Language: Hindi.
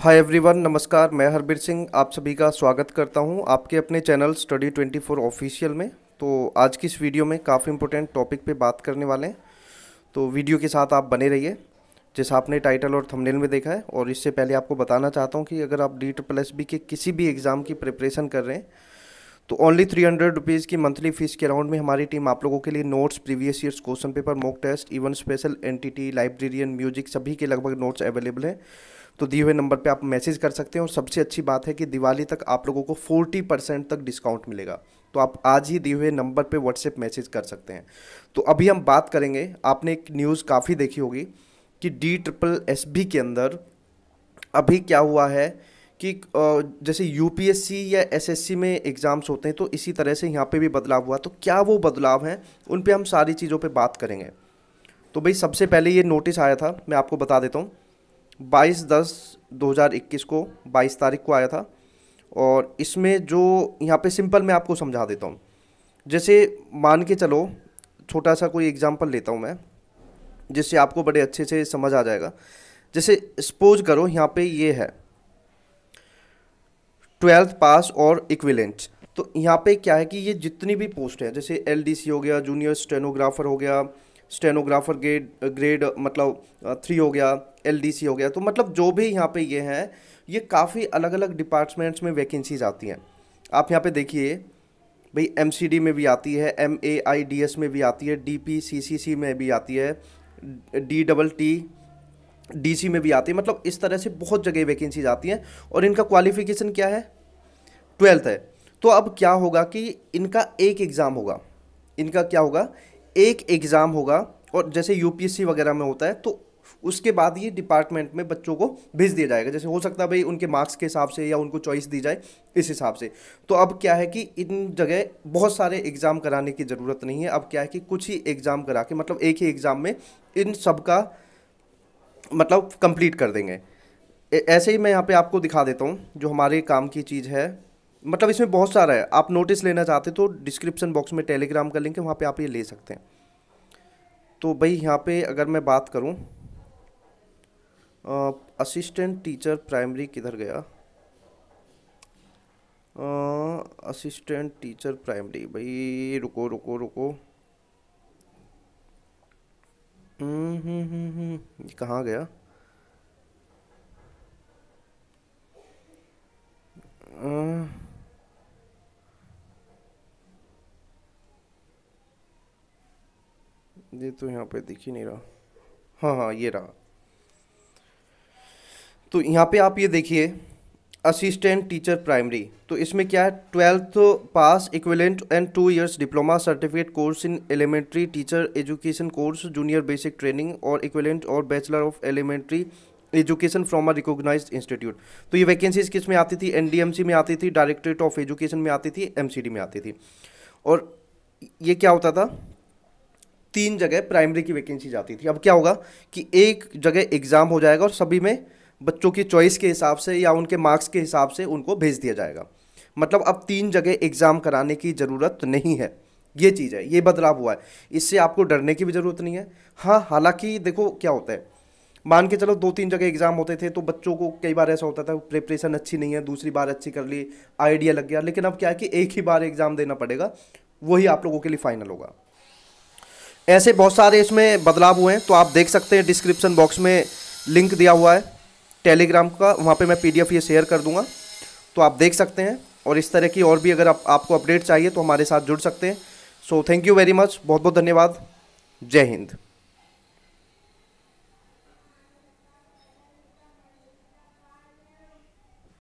हाय एवरीवन नमस्कार मैं हरबीर सिंह आप सभी का स्वागत करता हूं आपके अपने चैनल स्टडी 24 ऑफिशियल में तो आज की इस वीडियो में काफ़ी इंपॉर्टेंट टॉपिक पे बात करने वाले हैं तो वीडियो के साथ आप बने रहिए जैसा आपने टाइटल और थंबनेल में देखा है और इससे पहले आपको बताना चाहता हूँ कि अगर आप डी ट्रिपल एस बी के किसी भी एग्ज़ाम की प्रिपरेशन कर रहे हैं तो ओनली थ्री हंड्रेड रुपीज़ की मंथली फ़ीस के अराउंड में हमारी टीम आप लोगों के लिए notes previous years question paper mock test even special NTT librarian music सभी के लगभग नोट्स अवेलेबल हैं तो दिए हुए नंबर पे आप मैसेज कर सकते हैं और सबसे अच्छी बात है कि दिवाली तक आप लोगों को 40 परसेंट तक डिस्काउंट मिलेगा तो आप आज ही दिए हुए नंबर पे व्हाट्सएप मैसेज कर सकते हैं तो अभी हम बात करेंगे आपने एक न्यूज़ काफ़ी देखी होगी कि डी ट्रिपल एस बी के अंदर अभी क्या हुआ है कि जैसे सी या सी में एग्ज़ाम्स होते हैं तो इसी तरह से यहाँ पे भी बदलाव हुआ तो क्या वो बदलाव हैं उन पे हम सारी चीज़ों पे बात करेंगे तो भाई सबसे पहले ये नोटिस आया था मैं आपको बता देता हूँ बाईस दस इक्कीस को बाईस तारीख को आया था और इसमें जो यहाँ पे सिंपल मैं आपको समझा देता हूँ जैसे मान के चलो छोटा सा कोई एग्जांपल लेता हूँ मैं जिससे आपको बड़े अच्छे से समझ आ जाएगा जैसे सपोज करो यहाँ पे ये है ट्वेल्थ पास और इक्विलेंट तो यहाँ पे क्या है कि ये जितनी भी पोस्ट हैं जैसे एलडीसी हो गया जूनियर स्टेनोग्राफर हो गया स्टेनोग्राफर ग्रेड ग्रेड मतलब थ्री हो गया एलडीसी हो गया तो मतलब जो भी यहाँ पे ये हैं ये काफ़ी अलग अलग डिपार्टमेंट्स में वैकेंसीज आती हैं आप यहाँ पे देखिए भाई एमसीडी में भी आती है M A I D S में भी आती है डी पी सी सी सी में भी आती है D double T D C में भी आती है मतलब इस तरह से बहुत जगह वैकेंसीज आती हैं और इनका क्वालिफिकेशन क्या है ट्वेल्थ है तो अब क्या होगा कि इनका एक एग्ज़ाम होगा इनका क्या होगा एक एग्ज़ाम होगा और जैसे यूपीएससी वगैरह में होता है तो उसके बाद ये डिपार्टमेंट में बच्चों को भेज दिया जाएगा जैसे हो सकता है भाई उनके मार्क्स के हिसाब से या उनको चॉइस दी जाए इस हिसाब से तो अब क्या है कि इन जगह बहुत सारे एग्ज़ाम कराने की ज़रूरत नहीं है अब क्या है कि कुछ ही एग्ज़ाम करा के मतलब एक ही एग्ज़ाम में इन सब का मतलब कंप्लीट कर देंगे ऐसे ही मैं यहाँ पे आपको दिखा देता हूँ जो हमारे काम की चीज़ है मतलब इसमें बहुत सारा है आप नोटिस लेना चाहते तो डिस्क्रिप्शन बॉक्स में टेलीग्राम का लिंक है वहाँ पे आप ये ले सकते हैं तो भाई यहाँ पे अगर मैं बात करूँ असिस्टेंट टीचर प्राइमरी किधर गया असिस्टेंट टीचर प्राइमरी भाई रुको रुको रुको हम्म हम्म हम्म, हम्म कहाँ गया ये तो यहाँ पे दिख ही नहीं रहा हाँ हाँ ये रहा तो यहाँ पे आप ये देखिए असिस्टेंट टीचर प्राइमरी तो इसमें क्या है twelfth pass equivalent and two years diploma certificate course in elementary teacher education course junior basic training और इक्विलेंट और bachelor of elementary education from a recognise institute तो ये वैकेंसीज किस में आती थी एनडीएमसी में आती थी डायरेक्ट्रेट ऑफ एजुकेशन में आती थी एम में आती थी और ये क्या होता था तीन जगह प्राइमरी की वैकेंसी जाती थी अब क्या होगा कि एक जगह एग्ज़ाम हो जाएगा और सभी में बच्चों की चॉइस के हिसाब से या उनके मार्क्स के हिसाब से उनको भेज दिया जाएगा मतलब अब तीन जगह एग्ज़ाम कराने की ज़रूरत नहीं है ये चीज़ है ये बदलाव हुआ है इससे आपको डरने की भी ज़रूरत नहीं है हाँ हालांकि देखो क्या होता है मान के चलो दो तीन जगह एग्ज़ाम होते थे तो बच्चों को कई बार ऐसा होता था प्रिपरेशन अच्छी नहीं है दूसरी बार अच्छी कर ली आइडिया लग गया लेकिन अब क्या है कि एक ही बार एग्ज़ाम देना पड़ेगा वही आप लोगों के लिए फ़ाइनल होगा ऐसे बहुत सारे इसमें बदलाव हुए हैं तो आप देख सकते हैं डिस्क्रिप्सन बॉक्स में लिंक दिया हुआ है टेलीग्राम का वहाँ पे मैं पीडीएफ ये शेयर कर दूँगा तो आप देख सकते हैं और इस तरह की और भी अगर आप, आपको अपडेट चाहिए तो हमारे साथ जुड़ सकते हैं so thank you very much बहुत बहुत धन्यवाद जय हिंद